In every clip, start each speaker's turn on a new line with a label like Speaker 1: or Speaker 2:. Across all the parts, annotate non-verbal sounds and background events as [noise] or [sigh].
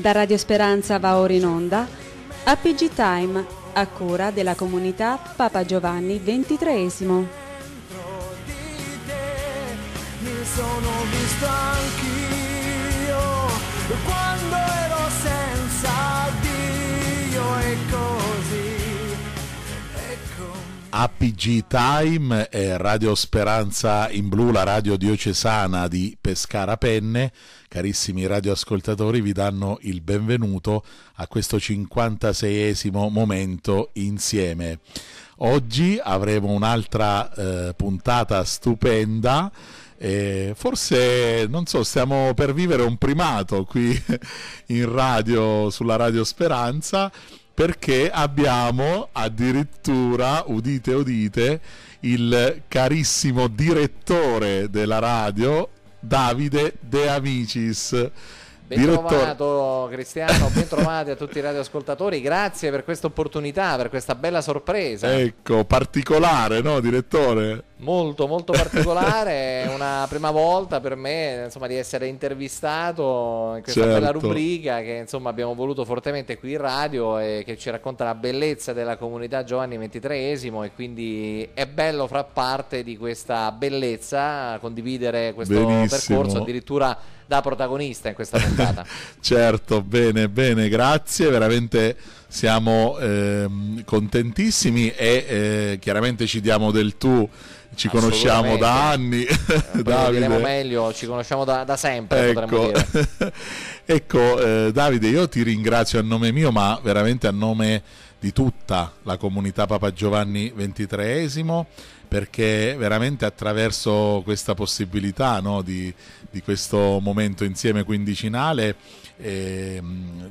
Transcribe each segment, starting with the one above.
Speaker 1: Da Radio Speranza va ora in onda APG Time a cura della comunità Papa Giovanni XXIII. Sono visto anch'io quando APG Time e Radio Speranza in blu, la radio diocesana di Pescara Penne. Carissimi radioascoltatori, vi danno il benvenuto a questo 56esimo momento insieme. Oggi avremo un'altra eh, puntata stupenda. Eh, forse, non so, stiamo per vivere un primato qui [laughs] in radio, sulla Radio Speranza perché abbiamo addirittura, udite udite, il carissimo direttore della radio Davide De Amicis Bentrovato
Speaker 2: trovato Cristiano, bentrovati a tutti i radioascoltatori, grazie per questa opportunità, per questa bella sorpresa.
Speaker 1: Ecco, particolare, no direttore? Molto,
Speaker 2: molto particolare, è [laughs] una prima volta per me insomma, di essere intervistato in questa certo. bella rubrica che insomma, abbiamo voluto fortemente qui in radio e che ci racconta la bellezza della comunità Giovanni XXIII e quindi è bello far parte di questa bellezza, condividere questo Benissimo. percorso addirittura da protagonista in questa puntata. [laughs]
Speaker 1: certo, bene, bene, grazie, veramente siamo eh, contentissimi e eh, chiaramente ci diamo del tu ci conosciamo da
Speaker 2: anni. Eh, [laughs] Davide. meglio, ci conosciamo da, da sempre. Ecco,
Speaker 1: [laughs] ecco eh, Davide, io ti ringrazio a nome mio, ma veramente a nome di tutta la comunità Papa Giovanni XXIII perché veramente attraverso questa possibilità no, di, di, questo momento insieme quindicinale eh,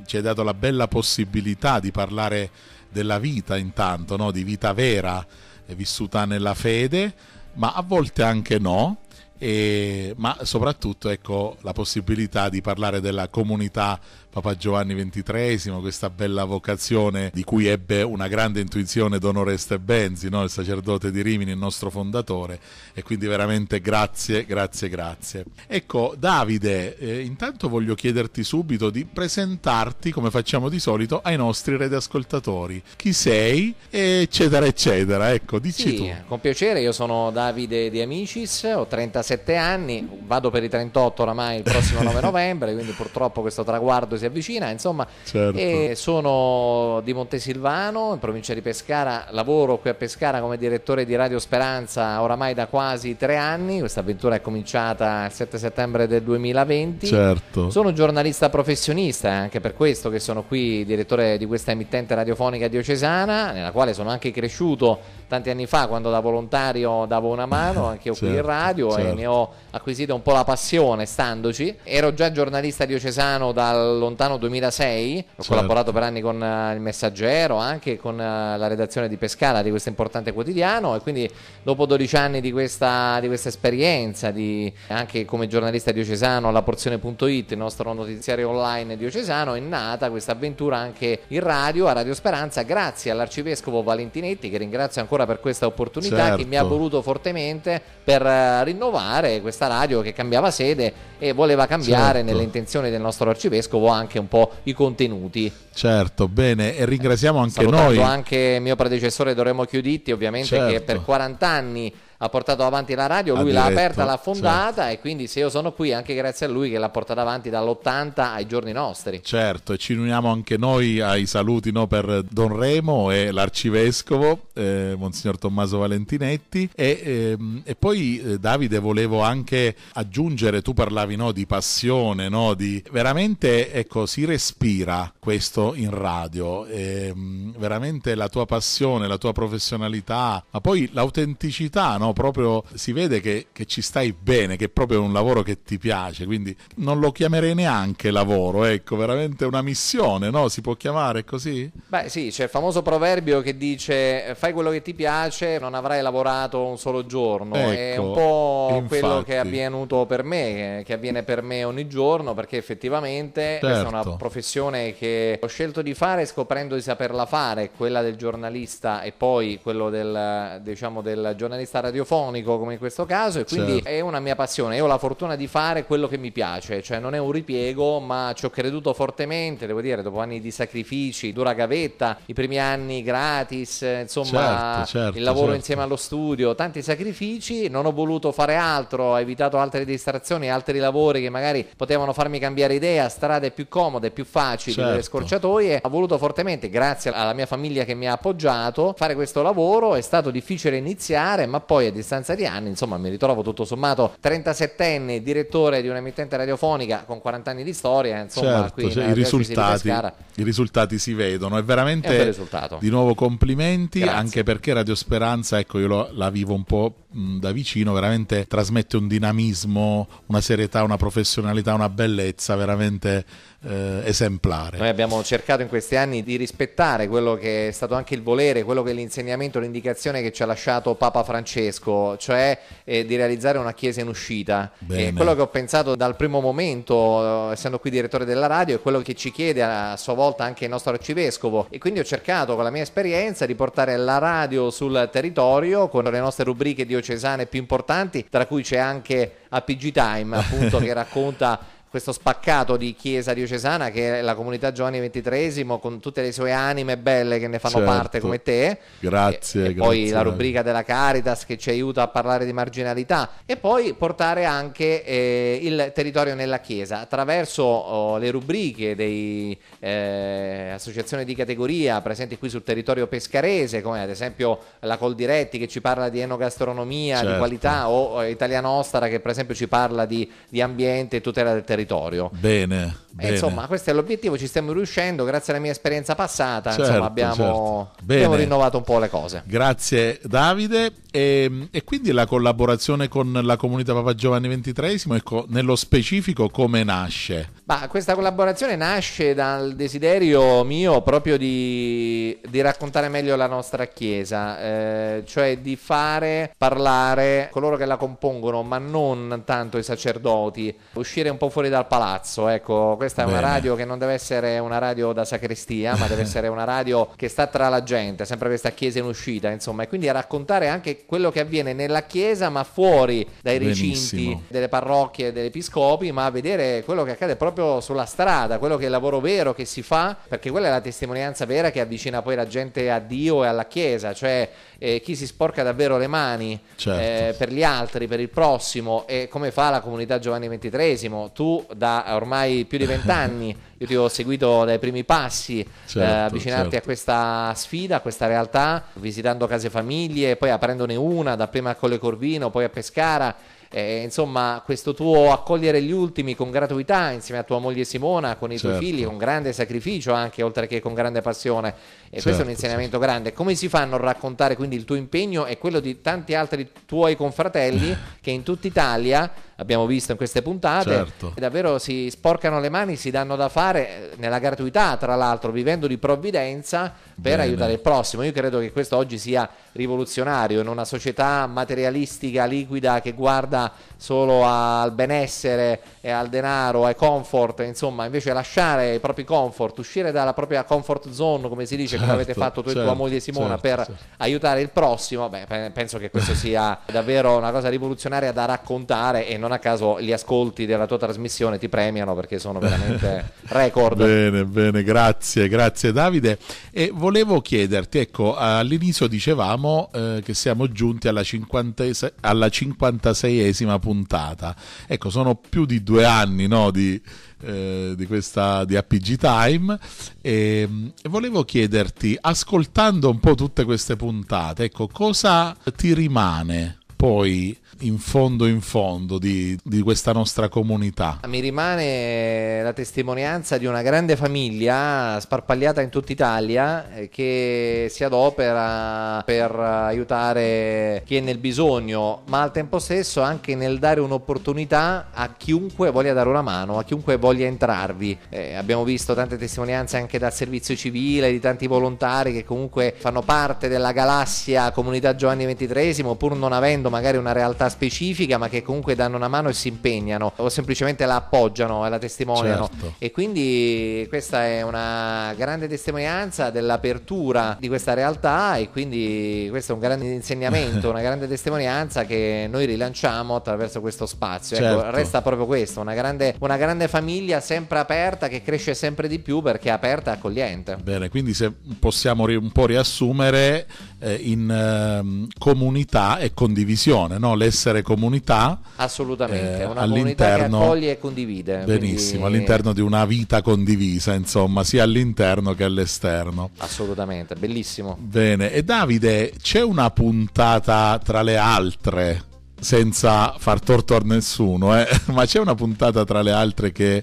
Speaker 1: ci è dato la bella possibilità di parlare della vita intanto, no, di vita vera eh, vissuta nella fede, ma a volte anche no, e, ma soprattutto ecco, la possibilità di parlare della comunità Papa Giovanni XXIII, questa bella vocazione di cui ebbe una grande intuizione Don Oreste Benzi, no? il sacerdote di Rimini, il nostro fondatore, e quindi veramente grazie, grazie, grazie. Ecco, Davide, eh, intanto voglio chiederti subito di presentarti, come facciamo di solito, ai nostri radioascoltatori. Chi sei, eccetera, eccetera. Ecco, dici sì, tu.
Speaker 2: Con piacere, io sono Davide Di Amicis, ho 37 anni, vado per i 38 oramai il prossimo 9 novembre, quindi purtroppo questo traguardo si avvicina, insomma,
Speaker 1: certo.
Speaker 2: sono di Montesilvano, in provincia di Pescara, lavoro qui a Pescara come direttore di Radio Speranza oramai da quasi tre anni, questa avventura è cominciata il 7 settembre del 2020,
Speaker 1: certo.
Speaker 2: sono giornalista professionista, è anche per questo che sono qui direttore di questa emittente radiofonica diocesana, nella quale sono anche cresciuto tanti anni fa quando da volontario davo una mano anche io certo, qui in certo, radio certo. e ne ho acquisito un po' la passione standoci ero già giornalista diocesano dal lontano 2006 ho certo. collaborato per anni con uh, il messaggero anche con uh, la redazione di Pescara di questo importante quotidiano e quindi dopo 12 anni di questa, di questa esperienza di, anche come giornalista diocesano alla porzione.it il nostro notiziario online diocesano è nata questa avventura anche in radio a Radio Speranza grazie all'arcivescovo Valentinetti che ringrazio ancora ancora per questa opportunità certo. che mi ha certo. voluto fortemente per eh, rinnovare questa radio che cambiava sede
Speaker 1: e voleva cambiare certo. nelle
Speaker 2: intenzioni del nostro arcivescovo anche un po' i contenuti.
Speaker 1: Certo, bene, e ringraziamo anche Salutando noi.
Speaker 2: anche mio predecessore Doremo Chiuditti, ovviamente certo. che per 40 anni ha portato avanti la radio, lui l'ha aperta, l'ha certo. fondata certo. e quindi se io sono qui anche grazie a lui che l'ha portata avanti dall'80 ai giorni nostri.
Speaker 1: Certo, e ci uniamo anche noi ai saluti no, per Don Remo e l'arcivescovo, eh, Monsignor Tommaso Valentinetti. E, ehm, e poi eh, Davide volevo anche aggiungere, tu parlavi no, di passione, no, di... veramente ecco, si respira questo in radio, ehm, veramente la tua passione, la tua professionalità, ma poi l'autenticità, no? no? proprio si vede che, che, ci stai bene, che è proprio un lavoro che ti piace, quindi non lo chiamerei neanche lavoro, ecco, veramente una missione, no? Si può chiamare così?
Speaker 2: Beh sì, c'è il famoso proverbio che dice fai quello che ti piace, non avrai lavorato un solo giorno, ecco, è un ecco, po' infatti. quello che è avvenuto per me, che avviene per me ogni giorno, perché effettivamente certo. è una certo. professione che ho scelto di fare scoprendo di saperla fare, quella del giornalista e poi quello del, diciamo, del giornalista radio radiofonico come in questo caso e quindi certo. è una mia passione. Io ho la fortuna di fare quello che mi piace, cioè non è un ripiego, ma ci ho creduto fortemente, devo dire, dopo anni di sacrifici, dura gavetta, i primi anni gratis, insomma, certo, certo, il lavoro certo. insieme allo studio, tanti sacrifici, non ho voluto fare altro, ho evitato altre distrazioni, altri lavori che magari potevano farmi cambiare idea, strade più comode, più facili, certo. delle scorciatoie. Ho voluto fortemente, grazie alla mia famiglia che mi ha appoggiato, fare questo lavoro, è stato difficile iniziare, ma poi è a distanza di anni, insomma, mi ritrovo tutto sommato 37enne, direttore di un'emittente radiofonica con 40 anni di storia, insomma, certo, qui cioè, i, risultati,
Speaker 1: i risultati si vedono, è veramente è di nuovo complimenti, Grazie. anche perché Radio Speranza, ecco, io lo, la vivo un po' da vicino, veramente trasmette un dinamismo, una serietà, una professionalità, una bellezza veramente eh, esemplare. Noi
Speaker 2: abbiamo cercato in questi anni di rispettare quello che è stato anche il volere, quello che è l'insegnamento, l'indicazione che ci ha lasciato Papa Francesco tedesco, cioè eh, di realizzare una chiesa in uscita. Eh, quello che ho pensato dal primo momento, eh, essendo qui direttore della radio, è quello che ci chiede a sua volta anche il nostro arcivescovo. E quindi ho cercato con la mia esperienza di portare la radio sul territorio con le nostre rubriche diocesane più importanti, tra cui c'è anche APG Time, appunto, [laughs] che racconta questo spaccato di chiesa diocesana che è la comunità Giovanni XXIII con tutte le sue anime belle che ne fanno certo. parte come te.
Speaker 1: Grazie. E, e grazie. poi la rubrica
Speaker 2: della Caritas che ci aiuta a parlare di marginalità e poi portare anche eh, il territorio nella chiesa attraverso oh, le rubriche delle eh, associazioni di categoria presenti qui sul territorio pescarese come ad esempio la Coldiretti che ci parla di enogastronomia, certo. di qualità o eh, Italia Nostra che per esempio ci parla di, di ambiente e tutela del territorio territorio.
Speaker 1: Bene. bene. Insomma,
Speaker 2: questo è l'obiettivo, ci stiamo riuscendo, grazie alla mia esperienza passata, certo, insomma, abbiamo, certo. abbiamo, rinnovato un po' le cose.
Speaker 1: Grazie Davide. E, e, quindi la collaborazione con la comunità Papa Giovanni XXIII ecco, nello specifico come nasce?
Speaker 2: Ma questa collaborazione nasce dal desiderio mio proprio di, di raccontare meglio la nostra Chiesa, eh, cioè di fare parlare coloro che la compongono, ma non tanto i sacerdoti, uscire un po' fuori dal palazzo. Ecco, questa è Bene. una radio che non deve essere una radio da sacrestia, ma deve [laughs] essere una radio che sta tra la gente, sempre questa Chiesa in uscita, insomma, e quindi raccontare anche quello che avviene nella Chiesa, ma fuori dai recinti Benissimo. delle parrocchie, degli episcopi, ma vedere quello che accade proprio proprio sulla strada, quello che è il lavoro vero che si fa, perché quella è la testimonianza vera che avvicina poi la gente a Dio e alla Chiesa, cioè eh, chi si sporca davvero le mani eh, certo. eh, per gli altri, per il prossimo e come fa la comunità Giovanni XXIII, tu da ormai più di vent'anni, [laughs] io ti ho seguito dai primi passi, eh, certo, eh, avvicinarti certo. a questa sfida, a questa realtà, visitando case famiglie, poi aprendone una, dapprima a Colle Corvino, poi a Pescara eh, insomma questo tuo accogliere gli ultimi con gratuità insieme a tua moglie Simona, con i certo. tuoi figli, con grande sacrificio anche oltre che con grande passione. E certo, questo è un certo, insegnamento certo. grande. Come si fa a non raccontare quindi il tuo impegno e quello di tanti altri tuoi confratelli [laughs] che in tutta Italia abbiamo visto in queste puntate. Certo. davvero si sporcano le mani, si danno da fare nella gratuità, tra l'altro, vivendo di provvidenza per Bene. aiutare il prossimo. Io credo che questo oggi sia rivoluzionario in una società materialistica, liquida, che guarda solo al benessere e al denaro, ai comfort, insomma, invece lasciare i propri comfort, uscire dalla propria comfort zone, come si dice, certo, come avete fatto tu certo, e tua certo, moglie Simona, certo, per certo. aiutare il prossimo, beh, penso che questo sia [laughs] davvero una cosa rivoluzionaria da raccontare e non non a caso gli ascolti della tua trasmissione ti premiano perché sono
Speaker 1: veramente [laughs] record. bene, bene, grazie, grazie Davide. E volevo chiederti, ecco, all'inizio dicevamo eh, che siamo giunti alla, 56, alla 56esima puntata. Ecco, sono più di due anni no, di, eh, di, questa di APG Time e, ehm, e, volevo chiederti, ascoltando un po' tutte queste puntate, ecco, cosa ti rimane? poi in fondo in fondo di, di, questa nostra comunità.
Speaker 2: Mi rimane la testimonianza di una grande famiglia sparpagliata in tutta Italia eh, che si adopera per aiutare chi è nel bisogno, ma al tempo stesso anche nel dare un'opportunità a chiunque voglia dare una mano, a chiunque voglia entrarvi. Eh, abbiamo visto tante testimonianze anche dal servizio civile, di tanti volontari che comunque fanno parte della galassia comunità Giovanni XXIII pur non avendo magari una realtà specifica ma che comunque danno una mano e si impegnano o semplicemente la appoggiano e la testimoniano certo. e quindi questa è una grande testimonianza dell'apertura di questa realtà e quindi questo è un grande insegnamento [laughs] una grande testimonianza che noi rilanciamo attraverso questo spazio ecco, certo. ecco, resta proprio questo una grande, una grande famiglia sempre aperta che cresce sempre di più perché è aperta e accogliente
Speaker 1: bene quindi se possiamo un po' riassumere eh, in eh, comunità e condivisione, no? l'essere comunità. Assolutamente, eh, una comunità che accoglie e condivide. Benissimo, quindi... all'interno di una vita condivisa, insomma, sia all'interno che all'esterno.
Speaker 2: Assolutamente, bellissimo.
Speaker 1: Bene, e Davide, c'è una puntata tra le altre senza far torto a nessuno, eh? [laughs] ma c'è una puntata tra le altre che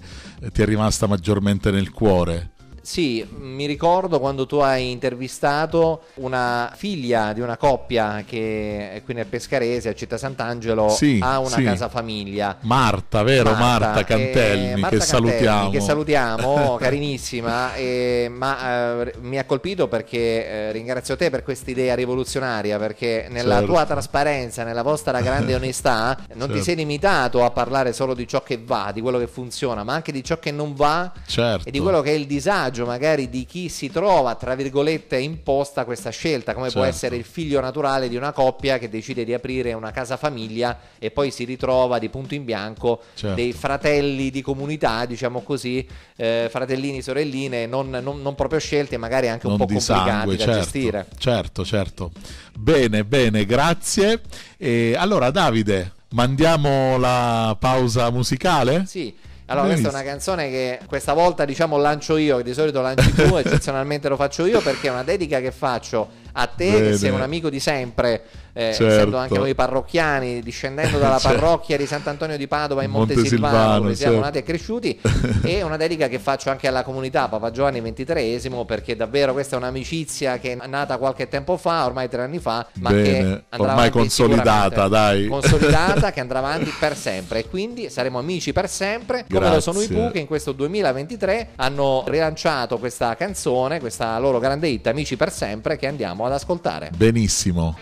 Speaker 1: ti è rimasta maggiormente nel cuore?
Speaker 2: Sì, mi ricordo quando tu hai intervistato una figlia di una coppia che è qui nel Pescarese, a Città Sant'Angelo, sì, ha una sì. casa famiglia.
Speaker 1: Marta, vero? Marta, Marta eh, Cantelli, Marta che Cantelli, salutiamo. Che
Speaker 2: salutiamo, [laughs] carinissima, e, eh, ma eh, mi ha colpito perché eh, ringrazio te per questa idea rivoluzionaria, perché nella certo. tua trasparenza, nella vostra grande [laughs] onestà, non certo. ti sei certo. limitato a parlare solo di ciò che va, di quello che funziona, ma anche di ciò che non va
Speaker 1: certo. e di quello
Speaker 2: che è il disagio vantaggio magari di chi si trova, tra virgolette, imposta questa scelta, come certo. può essere il figlio naturale di una coppia che decide di aprire una casa famiglia e poi si ritrova di punto in bianco certo. dei fratelli di comunità, diciamo così, eh, fratellini, sorelline, non, non, non, proprio scelte, magari anche un non po' complicati sangue, da certo, gestire.
Speaker 1: Certo, certo. Bene, bene, grazie. E allora Davide, mandiamo la pausa musicale? Sì. Allora, questa è una
Speaker 2: canzone che questa volta diciamo lancio io, che di solito lanci tu, [laughs] eccezionalmente lo faccio io perché è una dedica che faccio a te Bene. che sei un amico di sempre, eh, certo. essendo anche noi parrocchiani, discendendo dalla [laughs] certo. parrocchia di Sant'Antonio di Padova in Montesilvano, Montesilvano dove siamo certo. nati e cresciuti, [laughs] e una dedica che faccio anche alla comunità Papa Giovanni XXIII, perché davvero questa è un'amicizia che è nata qualche tempo fa, ormai tre anni fa, ma Bene. che andrà ormai consolidata, dai. Consolidata, che andrà avanti [laughs] per sempre. E quindi saremo amici per sempre, come Grazie. lo sono i Pooh che in questo 2023 hanno rilanciato questa canzone, questa loro grande hit, Amici per sempre, che andiamo a ad ascoltare.
Speaker 1: Benissimo.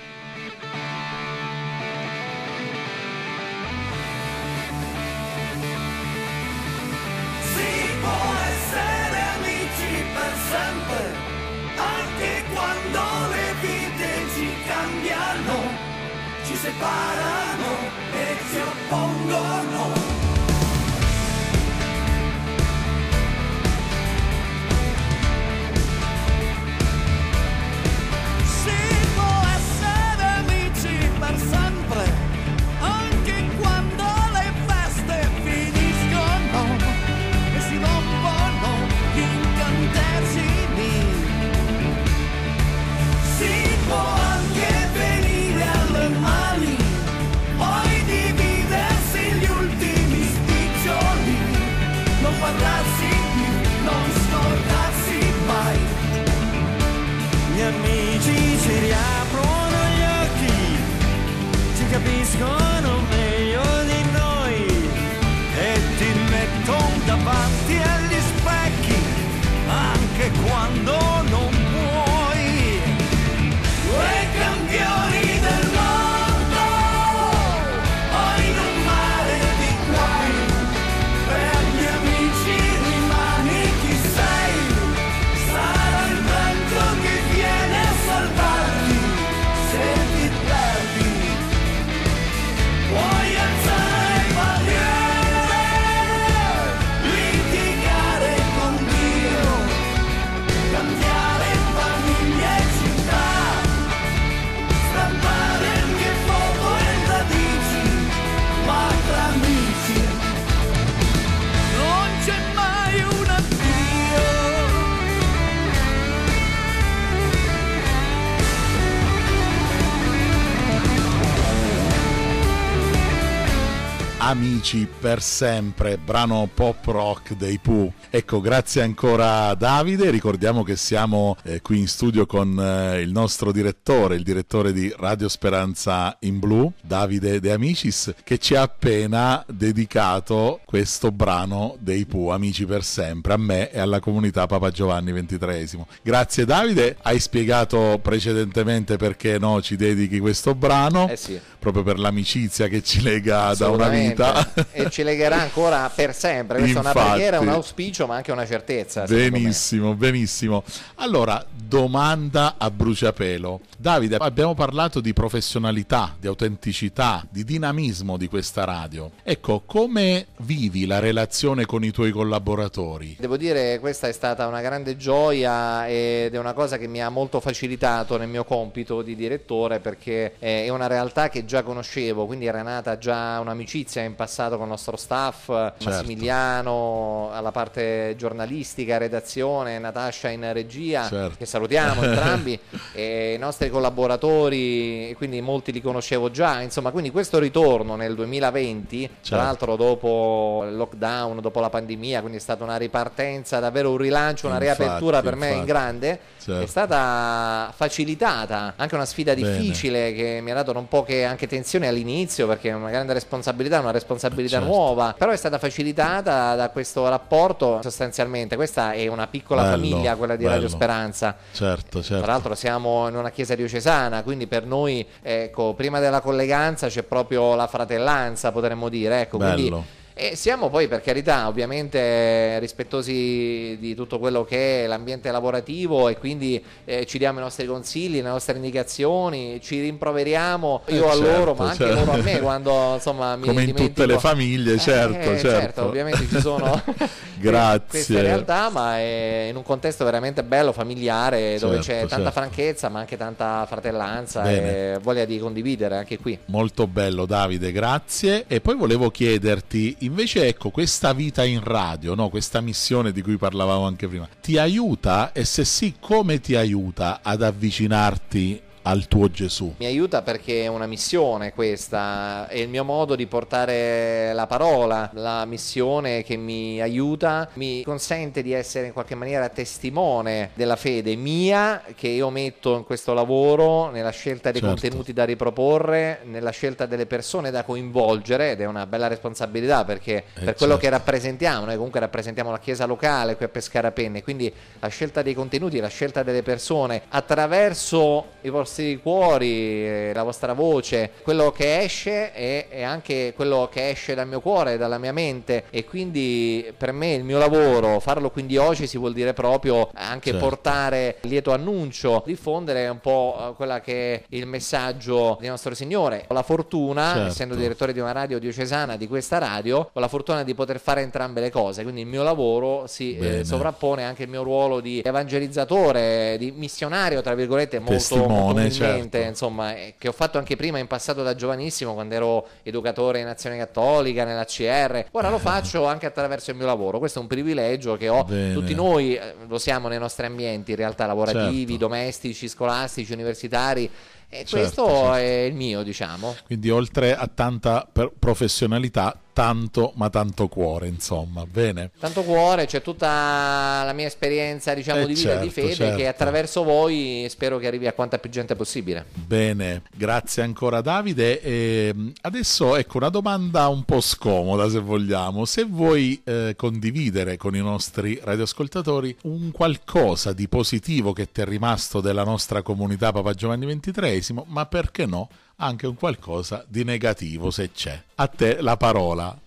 Speaker 1: per sempre, brano pop rock dei Pooh. Ecco, grazie ancora Davide, ricordiamo che siamo eh, qui in studio con eh, il nostro direttore, il direttore di Radio Speranza in Blu, Davide De Amicis, che ci ha appena dedicato questo brano dei Pooh, Amici per sempre, a me e alla comunità Papa Giovanni XXIII. Grazie Davide, hai spiegato precedentemente perché no, ci dedichi questo brano, eh sì. proprio per l'amicizia che ci lega da una vita.
Speaker 2: [laughs] E ci legherà ancora per sempre. Questa Infatti, è una preghiera, un auspicio, ma anche una certezza. Benissimo,
Speaker 1: me. benissimo. Allora, domanda a bruciapelo. Davide, abbiamo parlato di professionalità, di autenticità, di dinamismo di questa radio. Ecco, come vivi la relazione con i tuoi collaboratori?
Speaker 2: Devo dire, questa è stata una grande gioia ed è una cosa che mi ha molto facilitato nel mio compito di direttore perché eh, è una realtà che già conoscevo, quindi era nata già un'amicizia in passato con lo nostro staff, certo. Massimiliano alla parte giornalistica, redazione, Natascia in regia, certo. che salutiamo entrambi, [laughs] e i nostri collaboratori, quindi molti li conoscevo già, insomma, quindi questo ritorno nel 2020, certo. tra l'altro dopo il lockdown, dopo la pandemia, quindi è stata una ripartenza, davvero un rilancio, una infatti, riapertura per infatti. me in grande, certo. è stata facilitata, anche una sfida difficile Bene. che mi ha dato non poche anche tensioni all'inizio, perché è una grande responsabilità, una certo. responsabilità nuova, però è stata facilitata da questo rapporto sostanzialmente. Questa è una piccola bello, famiglia, quella di bello. Radio Speranza.
Speaker 1: Certo, certo. Tra l'altro
Speaker 2: siamo in una chiesa diocesana, quindi per noi, ecco, prima della colleganza c'è proprio la fratellanza, potremmo dire. Ecco, bello. quindi e siamo poi, per carità, ovviamente rispettosi di tutto quello che è l'ambiente lavorativo e quindi eh, ci diamo i nostri consigli, le nostre indicazioni, ci rimproveriamo eh, io eh certo, a loro, ma anche certo. loro a me quando insomma mi Come in dimentico. tutte le famiglie, eh, certo, eh, certo. certo ovviamente ci sono [laughs] Grazie. Questa realtà, ma è in un contesto veramente bello, familiare, dove certo, c'è certo. tanta franchezza, ma anche tanta fratellanza Bene. e voglia di condividere
Speaker 1: anche qui. Molto bello, Davide, grazie. E poi volevo chiederti, invece, ecco, questa vita in radio, no? questa missione di cui parlavamo anche prima, ti aiuta? E se sì, come ti aiuta ad avvicinarti al tuo Gesù.
Speaker 2: Mi aiuta perché è una missione questa, è il mio modo di portare la parola, la missione che mi aiuta, mi consente di essere in qualche maniera testimone della fede mia che io metto in questo lavoro, nella scelta dei certo. contenuti da riproporre, nella scelta delle persone da coinvolgere ed è una bella responsabilità perché eh per certo. quello che certo. rappresentiamo, noi comunque rappresentiamo la chiesa locale qui a Pescara Penne, quindi la scelta dei contenuti, la scelta delle persone attraverso i vostri vostri cuori, eh, la vostra voce, quello che esce è, è anche quello che esce dal mio cuore, dalla mia mente e quindi per me il mio lavoro, farlo quindi oggi si vuol dire proprio anche certo. portare il lieto annuncio, diffondere un po' eh, quella che è il messaggio di nostro Signore. Ho la fortuna, certo. essendo direttore di una radio diocesana di questa radio, ho la fortuna di poter fare entrambe le cose, quindi il mio lavoro si eh, sovrappone anche il mio ruolo di evangelizzatore, di missionario, tra virgolette, molto, testimone, molto eh, certo. insomma, eh, che ho fatto anche prima in passato da giovanissimo, quando ero educatore in azione cattolica, nella CR. Ora lo [laughs] faccio anche attraverso il mio lavoro. Questo è un privilegio che ho. Bene. Tutti noi eh, lo siamo nei nostri ambienti, in realtà, lavorativi, certo. domestici, scolastici, universitari. E certo, questo certo. è il mio, diciamo.
Speaker 1: Quindi, oltre a tanta professionalità, tanto ma tanto cuore insomma bene
Speaker 2: tanto cuore c'è cioè tutta la mia esperienza diciamo eh di vita certo, di fede certo. che attraverso voi spero che arrivi a quanta più gente possibile
Speaker 1: bene grazie ancora Davide e ehm, adesso ecco una domanda un po' scomoda se vogliamo se vuoi eh, condividere con i nostri radioascoltatori un qualcosa di positivo che ti è rimasto della nostra comunità Papa Giovanni XXIII ma perché no anche un qualcosa di negativo se c'è. A te la parola.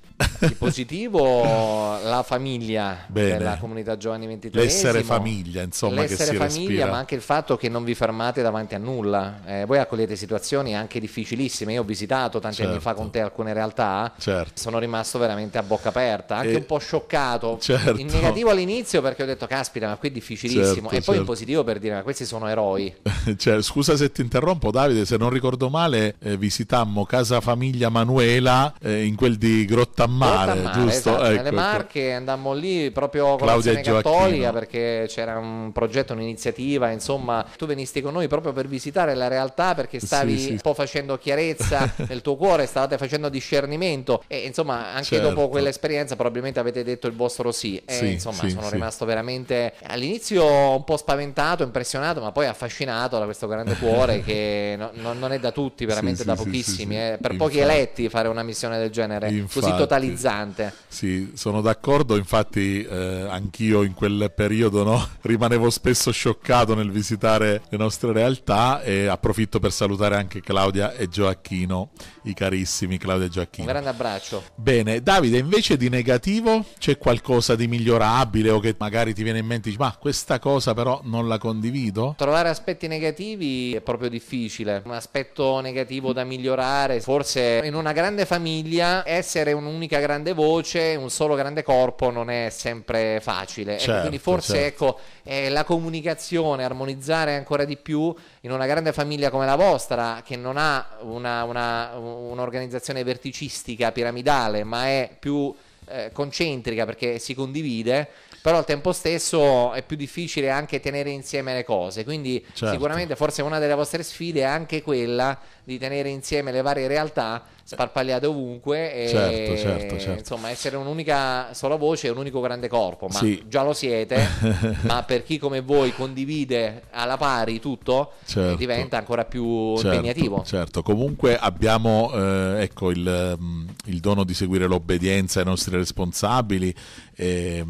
Speaker 2: Di positivo la famiglia Bene. della comunità giovani 23 l'essere famiglia insomma l'essere famiglia respira. ma anche il fatto che non vi fermate davanti a nulla eh, voi accogliete situazioni anche difficilissime io ho visitato tanti certo. anni fa con certo. te alcune realtà certo. sono rimasto veramente a bocca aperta anche e... un po' scioccato certo. in negativo all'inizio perché ho detto caspita ma qui è difficilissimo certo, e poi in certo. positivo per dire ma questi sono eroi
Speaker 1: [laughs] cioè, scusa se ti interrompo Davide se non ricordo male eh, visitammo casa famiglia Manuela eh, in quel di Grotta Porta a giusto? Esatto, ecco, nelle ecco. Marche
Speaker 2: andammo lì proprio con Claudia l'azione cattolica perché c'era un progetto, un'iniziativa, insomma tu venisti con noi proprio per visitare la realtà perché stavi sì, sì. un po' facendo chiarezza [laughs] nel tuo cuore, stavate facendo discernimento e insomma anche certo. dopo quell'esperienza probabilmente avete detto il vostro sì e sì, insomma sono rimasto veramente all'inizio un po' spaventato, impressionato ma poi affascinato da questo grande cuore [laughs] che no, no, non è da tutti, veramente da pochissimi, eh, per Infatti. pochi eletti fare una missione del genere Infatti. così totale totalizzante.
Speaker 1: Sì, sono d'accordo, infatti eh, anch'io in quel periodo no, [laughs] rimanevo spesso scioccato nel visitare le nostre realtà e approfitto per salutare anche Claudia e Gioacchino, i carissimi Claudia e Gioacchino. Un
Speaker 2: grande abbraccio.
Speaker 1: Bene, Davide, invece di negativo c'è qualcosa di migliorabile o che magari ti viene in mente, ma questa cosa però non la condivido?
Speaker 2: Trovare aspetti negativi è proprio difficile, un aspetto negativo da migliorare, forse in una grande famiglia essere un unico un'unica grande voce, un solo grande corpo non è sempre facile. Certo, quindi forse certo. ecco, eh, la comunicazione, armonizzare ancora di più in una grande famiglia come la vostra, che non ha una, una, un'organizzazione verticistica, piramidale, ma è più eh, concentrica perché si condivide però al tempo stesso è più difficile anche tenere insieme le cose, quindi certo. sicuramente forse una delle vostre sfide è anche quella di tenere insieme le varie realtà sparpagliate ovunque. E, certo, certo, certo. Insomma, essere un'unica sola voce è un unico grande corpo, ma sì. già lo siete, [laughs] ma per chi come voi condivide alla pari tutto, certo. diventa ancora più certo, impegnativo.
Speaker 1: Certo, comunque abbiamo eh, ecco, il, mm, il, dono di seguire l'obbedienza ai nostri responsabili, eh,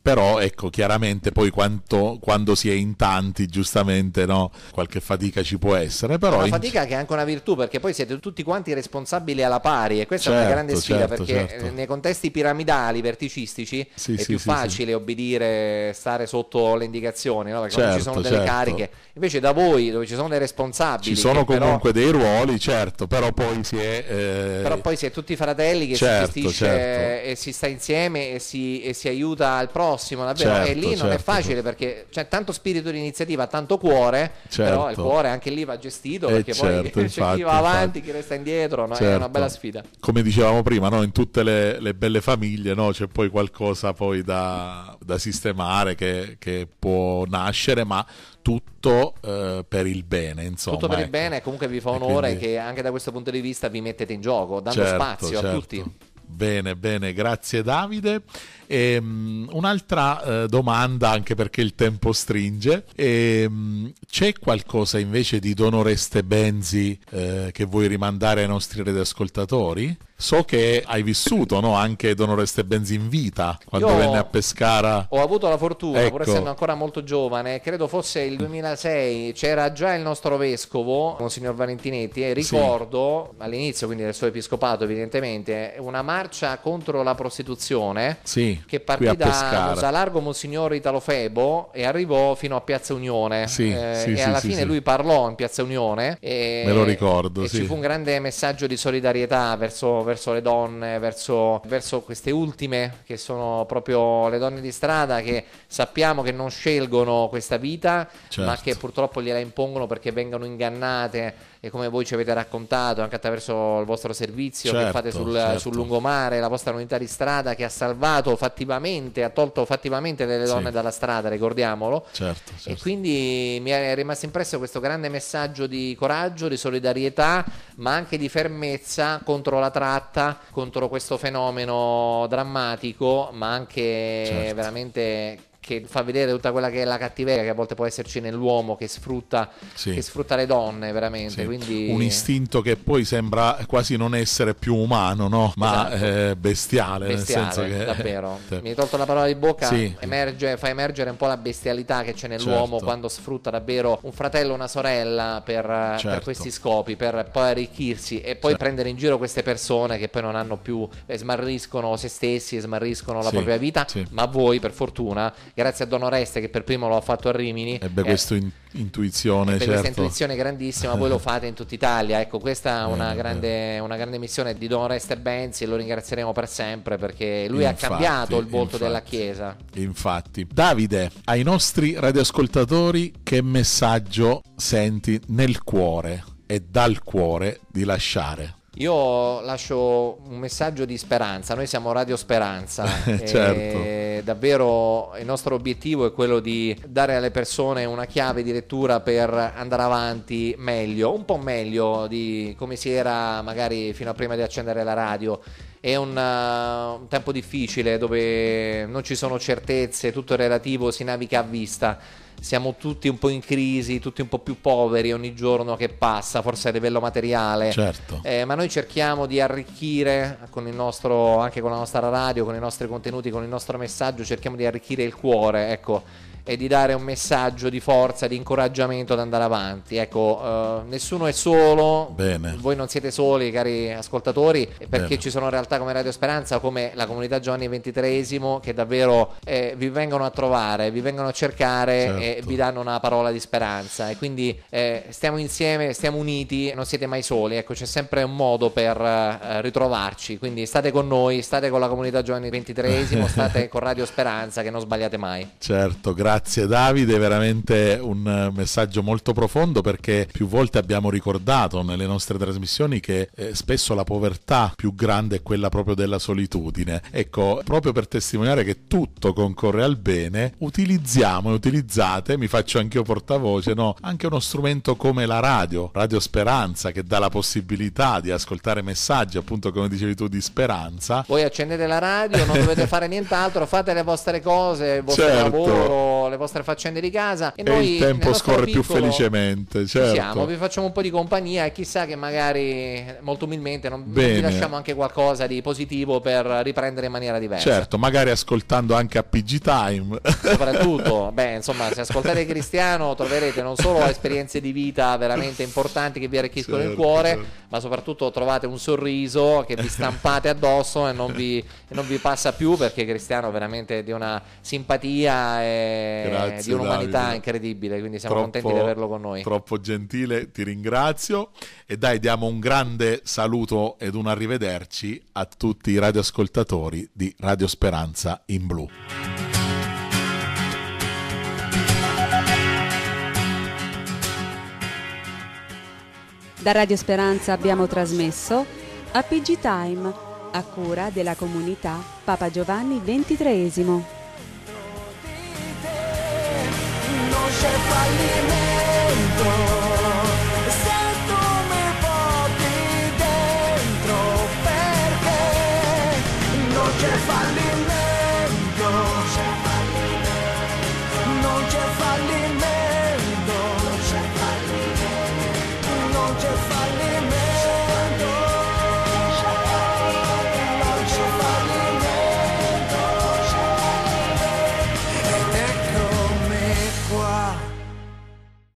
Speaker 1: però ecco, chiaramente poi quanto, quando si è in tanti, giustamente no, qualche fatica ci può essere. Però è una fatica
Speaker 2: che è anche una virtù, perché poi siete tutti quanti responsabili tenerli alla pari e questa certo, è una certo, grande sfida certo, perché eh, certo. nei contesti piramidali, verticistici, sì, è sì, più sì, facile obbedire, stare sotto le indicazioni, no? perché certo, ci sono certo, delle certo. cariche, invece da voi dove ci sono dei responsabili. Ci sono comunque
Speaker 1: però... dei ruoli, certo, però poi si è... Eh... Però poi
Speaker 2: si è tutti fratelli che si gestisce e si sta insieme e si, e si aiuta al prossimo, davvero, e lì non è facile perché c'è cioè, tanto spirito di iniziativa, tanto cuore, però il cuore anche lì va gestito eh, perché poi [laughs] c'è chi va avanti, infatti. chi resta indietro, no? certo. è una bella certo. sfida.
Speaker 1: Come dicevamo prima, no? in tutte le, le belle famiglie no? c'è poi qualcosa poi da, da sistemare che, che, può nascere, ma tutto eh, per il bene. Insomma, tutto per ecco. il
Speaker 2: bene, comunque vi fa onore quindi... che anche da questo punto di vista vi mettete in gioco, dando certo, spazio certo. a tutti.
Speaker 1: Bene, bene, grazie Davide. Ehm, un'altra eh, domanda, anche perché il tempo stringe, ehm, c'è qualcosa invece di Don Oreste Benzi eh, che vuoi rimandare ai nostri radioascoltatori? So che hai vissuto no? anche Don Oreste Benzi in vita quando Io venne a Pescara. Ho
Speaker 2: avuto la fortuna, ecco. pur essendo ancora molto giovane, credo fosse il 2006, c'era già il nostro vescovo, Monsignor Valentinetti, e ricordo sì. all'inizio quindi del suo episcopato evidentemente una marcia contro la prostituzione
Speaker 1: sì. Che partì da
Speaker 2: Largo Monsignor Italofebo e arrivò fino a Piazza Unione.
Speaker 1: Sì, eh, sì, e sì, alla fine lui
Speaker 2: parlò in Piazza Unione. E, Me lo ricordo. E ci fu un grande messaggio di solidarietà verso, verso le donne, verso, verso, queste ultime che sono proprio le donne di strada che sappiamo che non scelgono questa vita, certo. ma che purtroppo gliela impongono perché vengono ingannate e come voi ci avete raccontato anche attraverso il vostro servizio certo, che fate certo, sul, certo. sul, lungomare, la vostra unità di strada che ha salvato fattivamente, ha tolto fattivamente delle donne sì. dalla strada, ricordiamolo. Certo, e certo. quindi mi è rimasto impresso questo grande messaggio di coraggio, di solidarietà, ma anche di fermezza contro la tratta, contro questo fenomeno drammatico, ma anche certo. veramente che fa vedere tutta quella che è la cattiveria che a volte può esserci nell'uomo che sfrutta, sì. che sfrutta le donne veramente. Sì. Quindi... Un
Speaker 1: istinto che poi sembra quasi non essere più umano, no? ma esatto. eh, bestiale, bestiale, nel senso che... Davvero. Sì. [laughs] Cioè Mi hai
Speaker 2: tolto la parola di bocca, emerge, fa emergere un po' la bestialità che c'è nell'uomo certo. quando sfrutta davvero un fratello, una sorella per, certo. per questi scopi, per poi arricchirsi e poi certo. prendere in giro queste persone che poi non hanno più, eh, smarriscono se stessi, e smarriscono la propria vita, ma voi per fortuna grazie a Don Oreste che per primo l'ho fatto a Rimini. Ebbe eh, questa
Speaker 1: in- intuizione, ebbe certo. questa intuizione
Speaker 2: grandissima, voi lo [laughs] fate in tutta Italia. Ecco, questa è una, eh, grande, eh. una grande missione di Don Oreste Benzi e lo ringrazieremo per sempre perché lui infatti, ha cambiato il volto infatti, della Chiesa.
Speaker 1: Infatti. Davide, ai nostri radioascoltatori che messaggio senti nel cuore e dal cuore di lasciare?
Speaker 2: Io lascio un messaggio di speranza, noi siamo Radio Speranza. [laughs] Eh, certo. davvero il nostro obiettivo è quello di dare alle persone una chiave di lettura per andare avanti meglio, un po' meglio di come si era magari fino a prima di accendere la radio. È un, uh, un, tempo difficile dove non ci sono certezze, tutto è relativo, si naviga a vista. Siamo tutti un po' in crisi, tutti un po' più poveri ogni giorno che passa, forse a livello materiale. Certo. Eh, ma noi cerchiamo di arricchire con nostro, anche con la nostra radio, con i nostri contenuti, con il nostro messaggio, cerchiamo di arricchire il cuore, ecco e di dare un messaggio di forza, di incoraggiamento ad andare avanti. Ecco, eh, nessuno è solo, Bene. voi non siete soli, cari ascoltatori, perché Bene. ci sono realtà come Radio Speranza, come la comunità Giovanni XXIII, che davvero eh, vi vengono a trovare, vi vengono a cercare certo. e vi danno una parola di speranza. E quindi eh, stiamo insieme, stiamo uniti, non siete mai soli. Ecco, c'è sempre un modo per eh, ritrovarci. Quindi state con noi, state con la comunità Giovanni XXIII, [laughs] state con Radio Speranza, che non sbagliate mai.
Speaker 1: Certo, grazie Grazie Davide, veramente un messaggio molto profondo perché più volte abbiamo ricordato nelle nostre trasmissioni che eh, spesso la povertà più grande è quella proprio della solitudine. Ecco, proprio per testimoniare che tutto concorre al bene, utilizziamo e utilizzate, mi faccio anch'io portavoce, no, anche uno strumento come la radio, Radio Speranza, che dà la possibilità di ascoltare messaggi, appunto come dicevi tu, di speranza.
Speaker 2: Voi accendete la radio, non dovete fare [laughs] nient'altro, fate le vostre cose, il vostro certo. lavoro le vostre faccende di casa. E, e noi, il tempo scorre più felicemente. Certo. Siamo, vi facciamo un po' di compagnia e chissà che magari molto umilmente non, non vi lasciamo anche qualcosa di positivo per riprendere in maniera diversa. Certo,
Speaker 1: magari ascoltando anche a PG Time.
Speaker 2: Soprattutto, [laughs] beh, insomma, se ascoltate Cristiano troverete non solo esperienze di vita veramente importanti che vi arricchiscono certo, il cuore, certo. ma soprattutto trovate un sorriso che vi stampate addosso e non vi, e non vi passa più perché Cristiano veramente di una simpatia e Grazie, di un'umanità Davide. incredibile, quindi siamo troppo, contenti di averlo
Speaker 1: con noi. Troppo gentile, ti ringrazio e dai diamo un grande saluto ed un arrivederci a tutti i radioascoltatori di Radio Speranza in Blu. Da Radio Speranza abbiamo trasmesso APG Time a cura della comunità Papa Giovanni XXIII. chef
Speaker 2: fallimento.